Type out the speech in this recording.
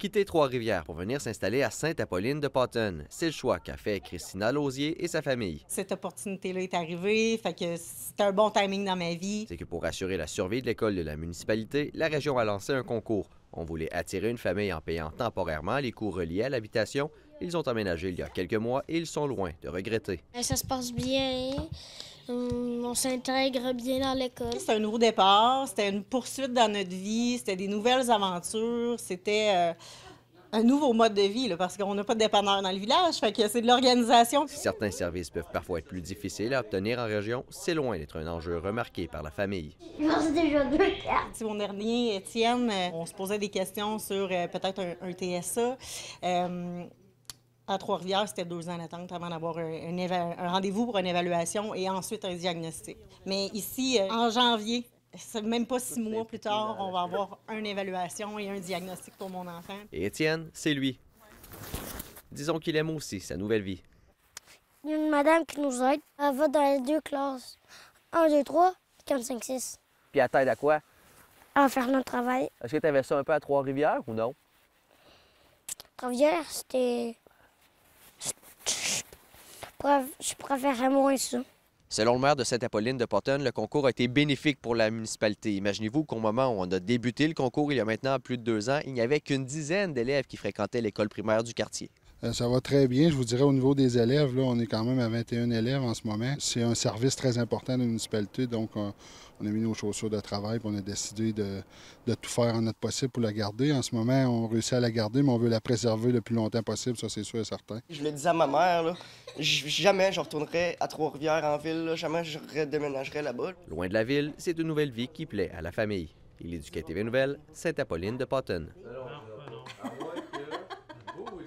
quitter Trois-Rivières pour venir s'installer à Sainte-Apolline-de-Potton. C'est le choix qu'a fait Christina Lausier et sa famille. Cette opportunité-là est arrivée, fait que c'est un bon timing dans ma vie. C'est que pour assurer la survie de l'école de la municipalité, la région a lancé un concours. On voulait attirer une famille en payant temporairement les coûts reliés à l'habitation. Ils ont aménagé il y a quelques mois et ils sont loin de regretter. Ça se passe bien. Hum, on s'intègre bien dans l'école. C'était un nouveau départ, c'était une poursuite dans notre vie, c'était des nouvelles aventures, c'était euh, un nouveau mode de vie, parce qu'on n'a pas de dépanneur dans le village, fait que c'est de l'organisation. Si certains services peuvent parfois être plus difficiles à obtenir en région, c'est loin d'être un enjeu remarqué par la famille. Je déjà deux cartes. mon dernier, Étienne, euh, on se posait des questions sur euh, peut-être un, TSA à Trois-Rivières, c'était deux ans d'attente avant d'avoir un, rendez-vous pour une évaluation et ensuite un diagnostic. Mais ici, euh, en janvier, même pas six mois plus tard, on va avoir une évaluation et un diagnostic pour mon enfant. Et Étienne, c'est lui. Disons qu'il aime aussi sa nouvelle vie. Il y a une madame qui nous aide. Elle va dans les deux classes. 1, 2, 3, 4, 5, 6. Puis elle t'aide à quoi? À faire notre travail. Est-ce que tu avais ça un peu à Trois-Rivières ou non? Trois-Rivières, c'était je préférerais moins ça. Selon le maire de Sainte-Apolline de Potton, le concours a été bénéfique pour la municipalité. Imaginez-vous qu'au moment où on a débuté le concours, il y a maintenant plus de deux ans, il n'y avait qu'une dizaine d'élèves qui fréquentaient l'école primaire du quartier. Euh, ça va très bien. Je vous dirais au niveau des élèves, là, on est quand même à 21 élèves en ce moment. C'est un service très important de la municipalité, donc on, a mis nos chaussures de travail et on a décidé de, tout faire en notre possible pour la garder. En ce moment, on réussit à la garder, mais on veut la préserver le plus longtemps possible, ça c'est sûr et certain. Je le disais à ma mère, là, jamais je retournerai à Trois-Rivières en ville, jamais je redéménagerai là-bas. Loin de la ville, c'est une nouvelle vie qui plaît à la famille. Il est du KTV Nouvelle, Sainte-Apolline de Potton.